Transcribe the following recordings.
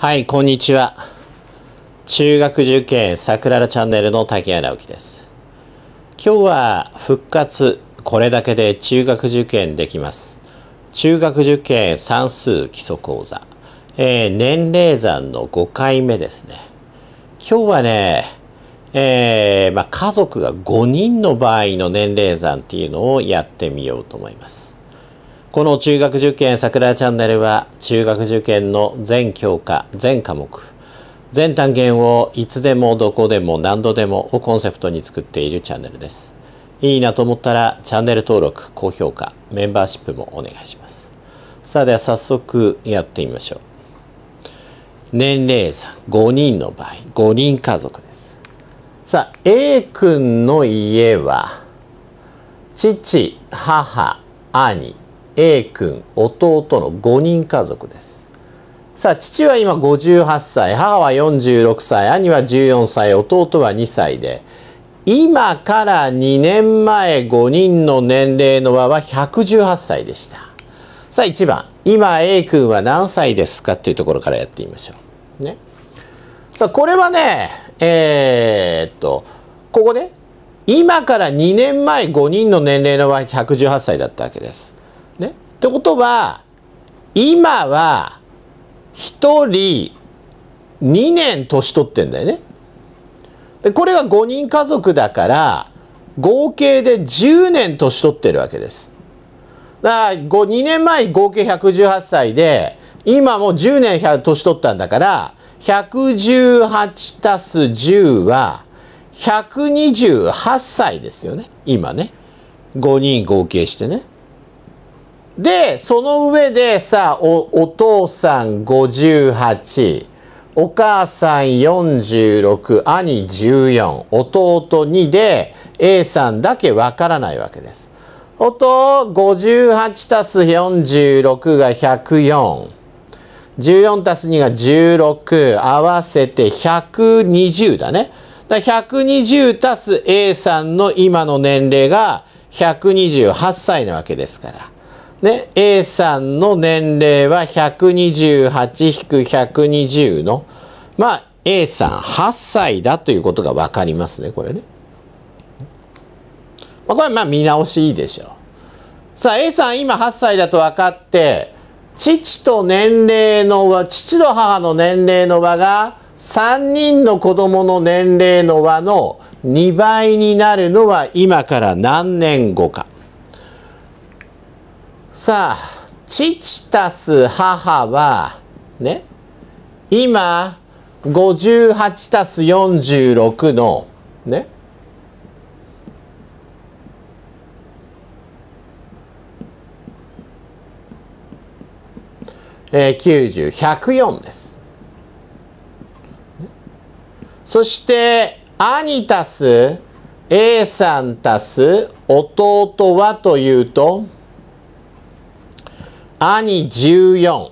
はい、こんにちは。中学受験さ桜らチャンネルの竹谷直樹です。今日は復活、これだけで中学受験できます。中学受験算数基礎講座、えー、年齢算の5回目ですね。今日はね、えー、まあ、家族が5人の場合の年齢算っていうのをやってみようと思います。この中学受験桜チャンネルは中学受験の全教科全科目全単元をいつでもどこでも何度でもをコンセプトに作っているチャンネルですいいなと思ったらチャンネル登録高評価メンバーシップもお願いしますさあでは早速やってみましょう年齢差5人の場合5人家族ですさあ A 君の家は父母兄 A 君弟の5人家族ですさあ父は今58歳母は46歳兄は14歳弟は2歳で今から2年前5人の年齢の和は118歳でしたさあ1番今 A 君は何歳ですかっていうところからやってみましょうねさあこれはねえー、っとここね今から2年前5人の年齢の和118歳だったわけですってことは今は1人2年年取ってんだよね。でこれが5人家族だから合計で10年年取ってるわけです。だから2年前合計118歳で今も10年年取ったんだから118たす10は128歳ですよね今ね5人合計してねで、その上でさ、お、お父さん58、お母さん46、兄14、弟2で A さんだけわからないわけです。音58たす46が104。14たす2が16合わせて120だね。だ120たす A さんの今の年齢が128歳なわけですから。ね、A さんの年齢は128-120の、まあ、A さん8歳だということが分かりますね、これね。まあ、これはまあ見直しいいでしょう。さあ、A さん今8歳だと分かって、父と年齢の和、父と母の年齢の和が3人の子供の年齢の和の2倍になるのは今から何年後か。さあ父たす母はね今58たす46のねえー、90104です。そして兄たす A さんたす弟はというと兄14。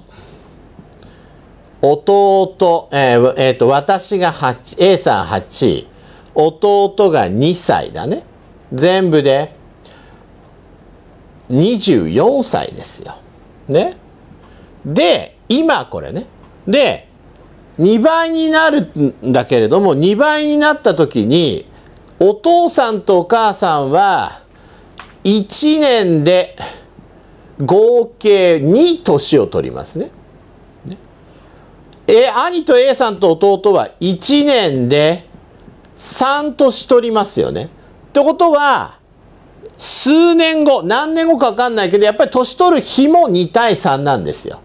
弟、えーえーと、と私が8 A さん8弟が2歳だね全部で24歳ですよ。ね。で今これね。で2倍になるんだけれども2倍になった時にお父さんとお母さんは1年で合計に年を取りますね。ねえ兄と A さんと弟は1年で3年取りますよね。ってことは数年後何年後か分かんないけどやっぱり年取る日も2対3なんですよ。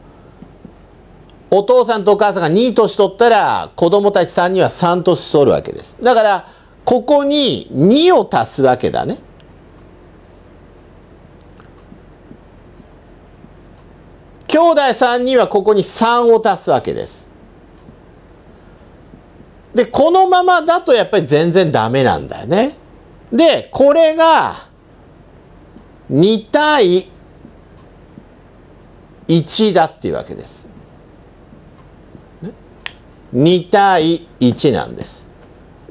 お父さんとお母さんが2年取ったら子供たち3人は3年取るわけです。だからここに2を足すわけだね。兄弟3人はここに3を足すわけです。で、このままだとやっぱり全然ダメなんだよね。で、これが2対1だっていうわけです。2対1なんです。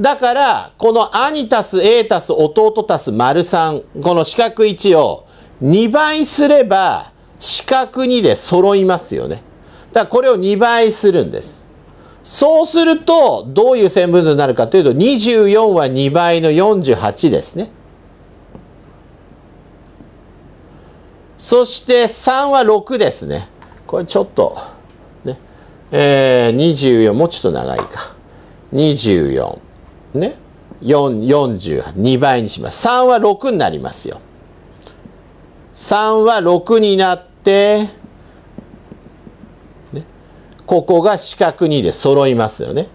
だから、この兄たす A たす弟たす丸3、この四角1を2倍すれば、四角にで揃いますよね。だからこれを2倍するんです。そうすると、どういう線分図になるかというと、24は2倍の48ですね。そして3は6ですね。これちょっと、ね、えー、24、もうちょっと長いか。24、ね、4、40、2倍にします。3は6になりますよ。3は6になって、、ね、ここが四角2で揃いますよね。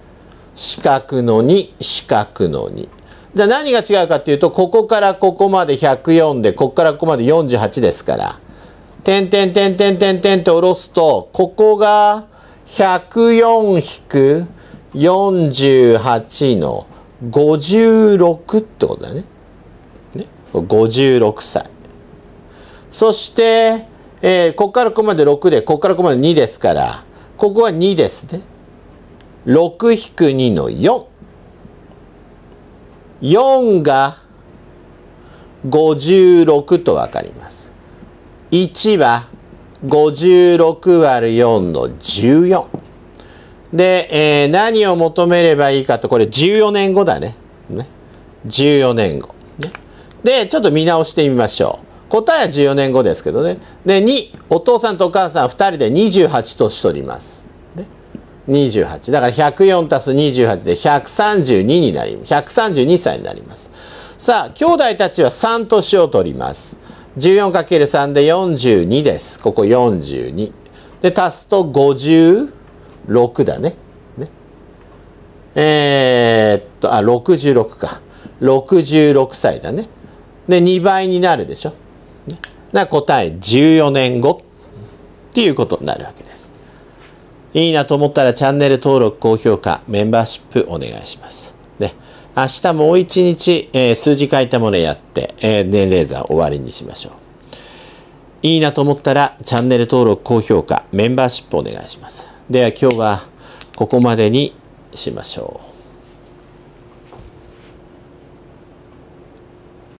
四角の2、四角の2。じゃあ何が違うかっていうと、ここからここまで104で、ここからここまで48ですから、点点点点点点って下ろすと、ここが104引く48の56ってことだね。ね56歳。そして、えー、ここからここまで6で、ここからここまで2ですから、ここは2ですね。6-2の4。4が56と分かります。1は56割4の14。で、えー、何を求めればいいかと、これ14年後だね。ね14年後、ね。で、ちょっと見直してみましょう。答えは14年後ですけどねで2お父さんとお母さん2人で28年取ります、28だから104足す28で132になり132歳になりますさあ兄弟たちは3年を取ります 14×3 で42ですここ42で足すと56だねねえー、っとあ66か66歳だねで2倍になるでしょな答え14年後っていうことになるわけです。いいなと思ったらチャンネル登録、高評価、メンバーシップお願いします。ね。明日もう一日、えー、数字書いたものやって、えー、年齢座終わりにしましょう。いいなと思ったらチャンネル登録、高評価、メンバーシップお願いします。では今日はここまでにしましょう。